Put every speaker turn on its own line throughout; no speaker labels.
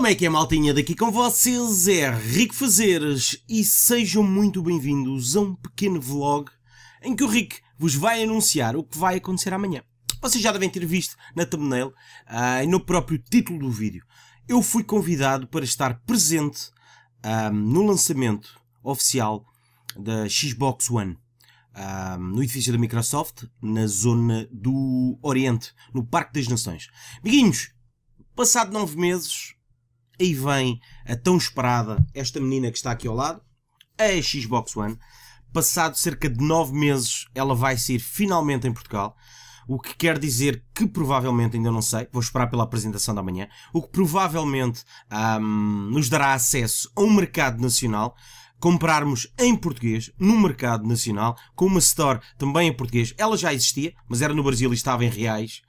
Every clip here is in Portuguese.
Como é que é, maltinha? Daqui com vocês é Rico Fazeres e sejam muito bem-vindos a um pequeno vlog em que o Rico vos vai anunciar o que vai acontecer amanhã. Vocês já devem ter visto na thumbnail uh, e no próprio título do vídeo. Eu fui convidado para estar presente ah, no lançamento oficial da Xbox One. Ah, no edifício da Microsoft, na zona do Oriente, no Parque das Nações. Amiguinhos, passado nove meses, aí vem a tão esperada, esta menina que está aqui ao lado, a Xbox One. Passado cerca de 9 meses, ela vai sair finalmente em Portugal. O que quer dizer que provavelmente, ainda não sei, vou esperar pela apresentação da manhã, o que provavelmente um, nos dará acesso a um mercado nacional, comprarmos em português, no mercado nacional, com uma store também em português. Ela já existia, mas era no Brasil e estava em reais.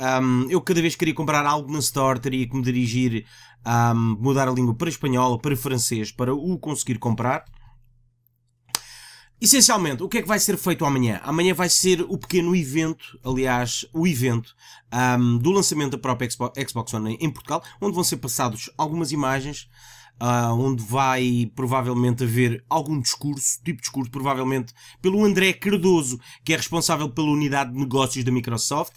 Um, eu cada vez que queria comprar algo na Store teria que me dirigir a um, mudar a língua para espanhol, para francês, para o conseguir comprar. Essencialmente, o que é que vai ser feito amanhã? Amanhã vai ser o pequeno evento, aliás, o evento um, do lançamento da própria Xbox One em Portugal, onde vão ser passados algumas imagens, uh, onde vai provavelmente haver algum discurso, tipo de discurso, provavelmente pelo André Cardoso, que é responsável pela unidade de negócios da Microsoft,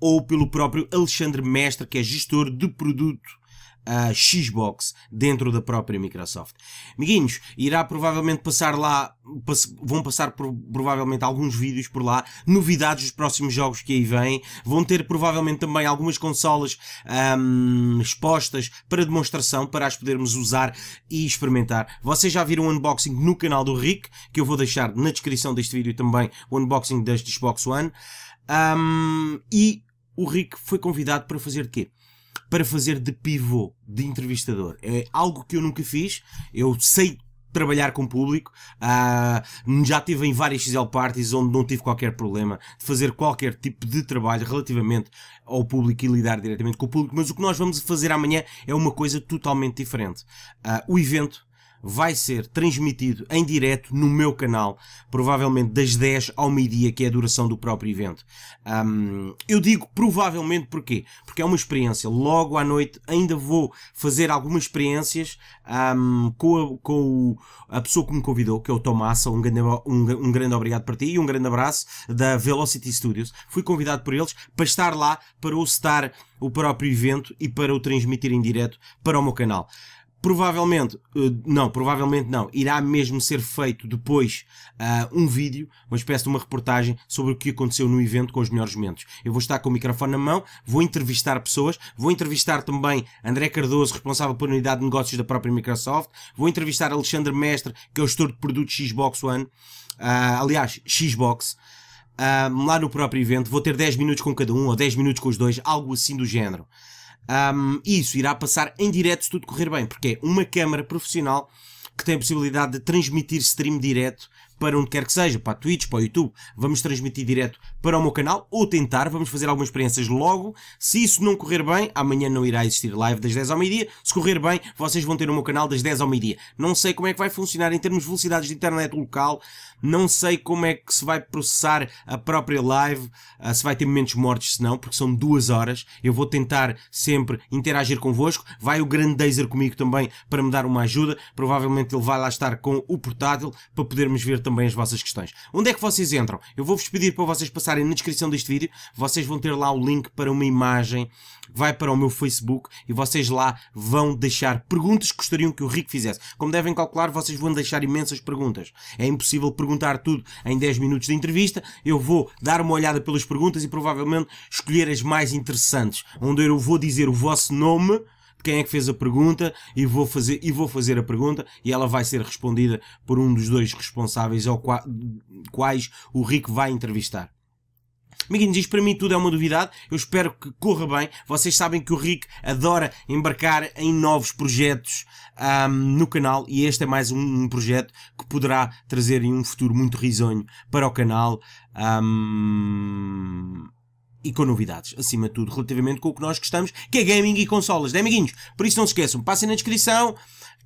ou pelo próprio Alexandre Mestre, que é gestor de produto Xbox dentro da própria Microsoft. Amiguinhos, irá provavelmente passar lá, pass vão passar por, provavelmente alguns vídeos por lá, novidades dos próximos jogos que aí vêm, vão ter provavelmente também algumas consolas um, expostas para demonstração, para as podermos usar e experimentar. Vocês já viram o unboxing no canal do Rick, que eu vou deixar na descrição deste vídeo também, o unboxing deste Xbox One. Um, e o Rick foi convidado para fazer de quê? Para fazer de pivô, de entrevistador. É algo que eu nunca fiz. Eu sei trabalhar com público. Uh, já tive em várias XL parties onde não tive qualquer problema de fazer qualquer tipo de trabalho relativamente ao público e lidar diretamente com o público. Mas o que nós vamos fazer amanhã é uma coisa totalmente diferente. Uh, o evento vai ser transmitido em direto no meu canal, provavelmente das 10 ao meio-dia, que é a duração do próprio evento. Um, eu digo provavelmente porquê? Porque é uma experiência. Logo à noite ainda vou fazer algumas experiências um, com, a, com a pessoa que me convidou, que é o Tomassa. Um grande, um, um grande obrigado para ti e um grande abraço da Velocity Studios. Fui convidado por eles para estar lá, para o estar o próprio evento e para o transmitir em direto para o meu canal. Provavelmente, eh, não, provavelmente não, irá mesmo ser feito depois uh, um vídeo, uma espécie de uma reportagem sobre o que aconteceu no evento com os melhores momentos. Eu vou estar com o microfone na mão, vou entrevistar pessoas, vou entrevistar também André Cardoso, responsável pela unidade de negócios da própria Microsoft, vou entrevistar Alexandre Mestre, que é o gestor de produtos Xbox One, uh, aliás, Xbox, uh, lá no próprio evento. Vou ter 10 minutos com cada um ou 10 minutos com os dois, algo assim do género. Um, isso irá passar em direto se tudo correr bem, porque é uma câmara profissional que tem a possibilidade de transmitir stream direto para onde quer que seja, para a Twitch, para o YouTube, vamos transmitir direto para o meu canal ou tentar, vamos fazer algumas experiências logo. Se isso não correr bem, amanhã não irá existir live das 10 ao meio-dia. Se correr bem, vocês vão ter o meu canal das 10 ao meio-dia. Não sei como é que vai funcionar em termos de velocidades de internet local, não sei como é que se vai processar a própria live, ah, se vai ter momentos mortos, se não, porque são duas horas. Eu vou tentar sempre interagir convosco. Vai o grande Dazer comigo também para me dar uma ajuda. Provavelmente ele vai lá estar com o portátil para podermos ver também as vossas questões. Onde é que vocês entram? Eu vou-vos pedir para vocês passarem na descrição deste vídeo, vocês vão ter lá o link para uma imagem vai para o meu Facebook e vocês lá vão deixar perguntas que gostariam que o Rico fizesse. Como devem calcular, vocês vão deixar imensas perguntas. É impossível perguntar tudo em 10 minutos de entrevista. Eu vou dar uma olhada pelas perguntas e provavelmente escolher as mais interessantes, onde eu vou dizer o vosso nome quem é que fez a pergunta e vou fazer, e vou fazer a pergunta e ela vai ser respondida por um dos dois responsáveis ao qua, quais o Rico vai entrevistar. Amiguinhos, isto para mim tudo é uma novidade. Eu espero que corra bem. Vocês sabem que o Rick adora embarcar em novos projetos um, no canal e este é mais um, um, projeto que poderá trazer em um futuro muito risonho para o canal. Um e com novidades, acima de tudo, relativamente com o que nós gostamos, que é gaming e consolas, né amiguinhos? Por isso não se esqueçam, passem na descrição,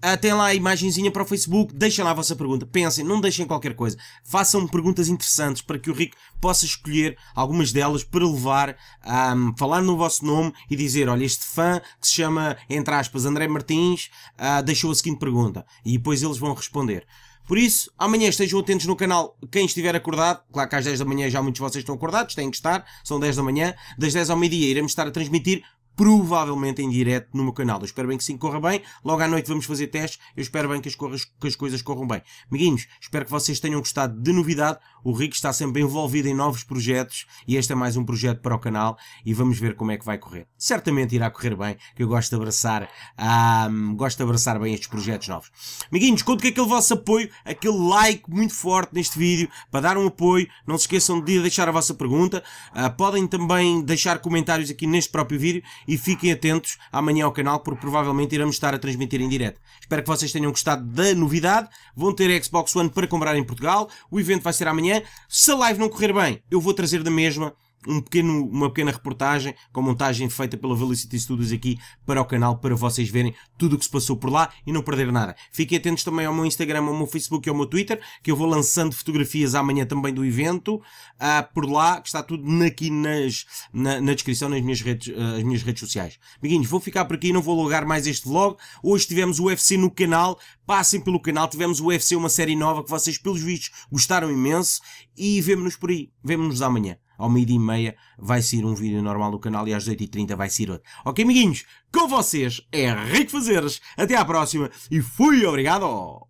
até ah, lá a imagenzinha para o Facebook, deixem lá a vossa pergunta, pensem, não deixem qualquer coisa, façam perguntas interessantes para que o Rico possa escolher algumas delas para levar a um, falar no vosso nome e dizer, olha, este fã que se chama, entre aspas, André Martins, uh, deixou a seguinte pergunta, e depois eles vão responder. Por isso, amanhã estejam atentos no canal, quem estiver acordado, claro que às 10 da manhã já muitos de vocês estão acordados, têm que estar, são 10 da manhã, das 10 ao meio-dia iremos estar a transmitir provavelmente em direto no meu canal. Eu espero bem que sim, corra bem. Logo à noite vamos fazer testes. Eu espero bem que as, corras, que as coisas corram bem. Amiguinhos, espero que vocês tenham gostado de novidade. O Rico está sempre envolvido em novos projetos e este é mais um projeto para o canal e vamos ver como é que vai correr. Certamente irá correr bem, que eu gosto de abraçar, ah, gosto de abraçar bem estes projetos novos. Amiguinhos, conto com aquele vosso apoio, aquele like muito forte neste vídeo para dar um apoio. Não se esqueçam de deixar a vossa pergunta. Uh, podem também deixar comentários aqui neste próprio vídeo e fiquem atentos amanhã ao canal porque provavelmente iremos estar a transmitir em direto. Espero que vocês tenham gostado da novidade. Vão ter Xbox One para comprar em Portugal. O evento vai ser amanhã. Se a live não correr bem, eu vou trazer da mesma um pequeno, uma pequena reportagem com montagem feita pela Velocity Studios aqui para o canal, para vocês verem tudo o que se passou por lá e não perder nada. Fiquem atentos também ao meu Instagram, ao meu Facebook e ao meu Twitter, que eu vou lançando fotografias amanhã também do evento, uh, por lá, que está tudo aqui nas, na, na descrição, nas minhas, redes, uh, minhas redes sociais. Amiguinhos, vou ficar por aqui, não vou alugar mais este vlog. Hoje tivemos o UFC no canal, passem pelo canal, tivemos o UFC, uma série nova que vocês, pelos vistos, gostaram imenso e vemo-nos por aí, vemo-nos amanhã ao meio-dia e meia vai ser um vídeo normal do canal e às 8 h 30 vai ser outro. Ok, amiguinhos? Com vocês é Rico Fazeres. Até à próxima e fui! Obrigado!